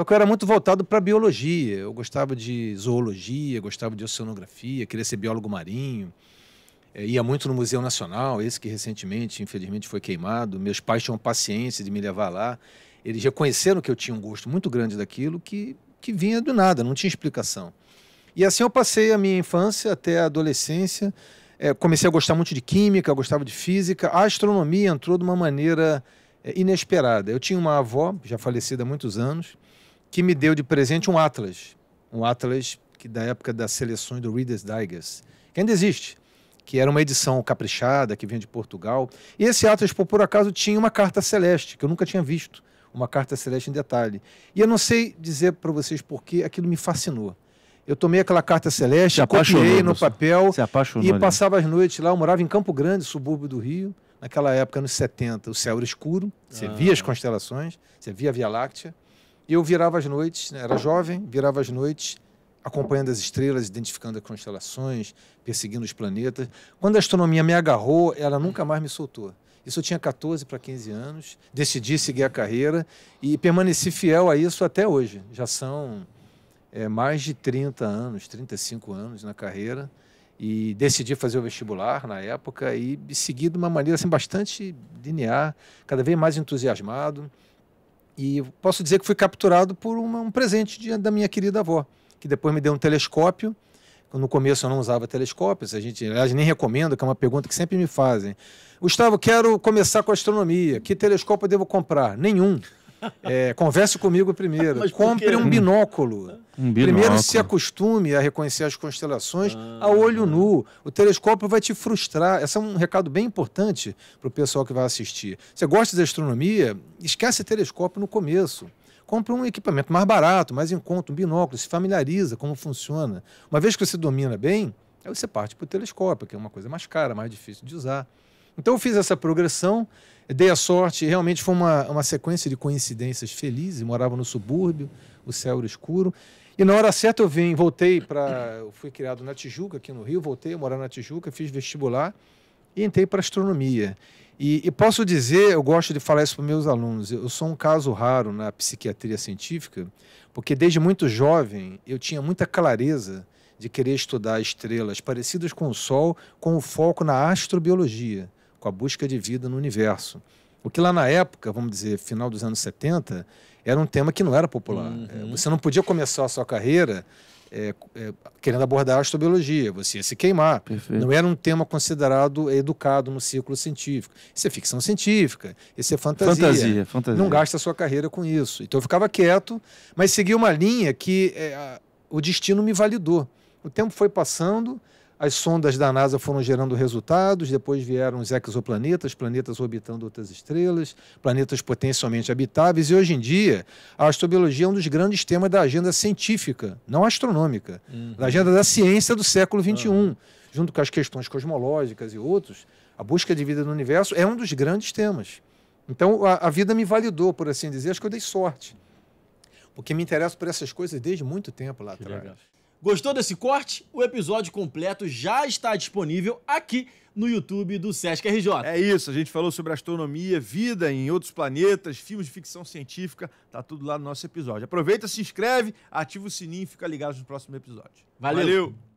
Só que eu era muito voltado para biologia. Eu gostava de zoologia, gostava de oceanografia, queria ser biólogo marinho. É, ia muito no Museu Nacional, esse que recentemente, infelizmente, foi queimado. Meus pais tinham paciência de me levar lá. Eles reconheceram que eu tinha um gosto muito grande daquilo que, que vinha do nada, não tinha explicação. E assim eu passei a minha infância até a adolescência. É, comecei a gostar muito de química, gostava de física. A astronomia entrou de uma maneira é, inesperada. Eu tinha uma avó, já falecida há muitos anos, que me deu de presente um Atlas. Um Atlas que da época das seleções do Reader's Digest, que ainda existe, que era uma edição caprichada, que vinha de Portugal. E esse Atlas, por, por acaso, tinha uma carta celeste, que eu nunca tinha visto, uma carta celeste em detalhe. E eu não sei dizer para vocês porque aquilo me fascinou. Eu tomei aquela carta celeste, copiei no papel e passava ali. as noites lá. Eu morava em Campo Grande, subúrbio do Rio. Naquela época, nos 70, o céu era escuro, você ah. via as constelações, você via a Via Láctea eu virava as noites, né? era jovem, virava as noites acompanhando as estrelas, identificando as constelações, perseguindo os planetas. Quando a astronomia me agarrou, ela nunca mais me soltou. Isso eu tinha 14 para 15 anos, decidi seguir a carreira e permaneci fiel a isso até hoje. Já são é, mais de 30 anos, 35 anos na carreira e decidi fazer o vestibular na época e seguir de uma maneira assim, bastante linear, cada vez mais entusiasmado. E posso dizer que fui capturado por uma, um presente de, da minha querida avó, que depois me deu um telescópio. No começo eu não usava telescópios, a gente, aliás, nem recomendo, que é uma pergunta que sempre me fazem. Gustavo, quero começar com astronomia. Que telescópio eu devo comprar? Nenhum. É, converse comigo primeiro. Compre um hum. binóculo. um binóculo. Primeiro se acostume a reconhecer as constelações ah, a olho nu. O telescópio vai te frustrar. Esse é um recado bem importante para o pessoal que vai assistir. Você gosta de astronomia? Esquece telescópio no começo Compre um equipamento mais barato, mais em conta, um binóculo, se familiariza como funciona. Uma vez que você domina bem, aí você parte para o telescópio, que é uma coisa mais cara, mais difícil de usar. Então eu fiz essa progressão Dei a sorte, realmente foi uma, uma sequência de coincidências felizes. Morava no subúrbio, o céu era escuro. E na hora certa eu vim, voltei para. Fui criado na Tijuca, aqui no Rio, voltei a morar na Tijuca, fiz vestibular e entrei para astronomia. E, e, posso dizer, eu gosto de falar isso para meus alunos, eu sou um caso raro na psiquiatria científica, porque desde muito jovem eu tinha muita clareza de querer estudar estrelas parecidas com o Sol, com o foco na astrobiologia com a busca de vida no universo. O que lá na época, vamos dizer, final dos anos 70, era um tema que não era popular. Uhum. É, você não podia começar a sua carreira é, é, querendo abordar a astrobiologia, você ia se queimar. Perfeito. Não era um tema considerado é, educado no círculo científico. Isso é ficção científica, isso é fantasia. Fantasia, fantasia. Não gasta a sua carreira com isso. Então eu ficava quieto, mas segui uma linha que é, a, o destino me validou. O tempo foi passando, as sondas da NASA foram gerando resultados, depois vieram os exoplanetas, planetas orbitando outras estrelas, planetas potencialmente habitáveis, e hoje em dia a astrobiologia é um dos grandes temas da agenda científica, não astronômica, uhum. da agenda da ciência do século XXI, uhum. junto com as questões cosmológicas e outros. A busca de vida no universo é um dos grandes temas. Então a, a vida me validou, por assim dizer, acho que eu dei sorte, porque me interesso por essas coisas desde muito tempo lá que atrás. Legal. Gostou desse corte? O episódio completo já está disponível aqui no YouTube do Sesc RJ. É isso, a gente falou sobre astronomia, vida em outros planetas, filmes de ficção científica, tá tudo lá no nosso episódio. Aproveita, se inscreve, ativa o sininho e fica ligado no próximo episódio. Valeu. Valeu.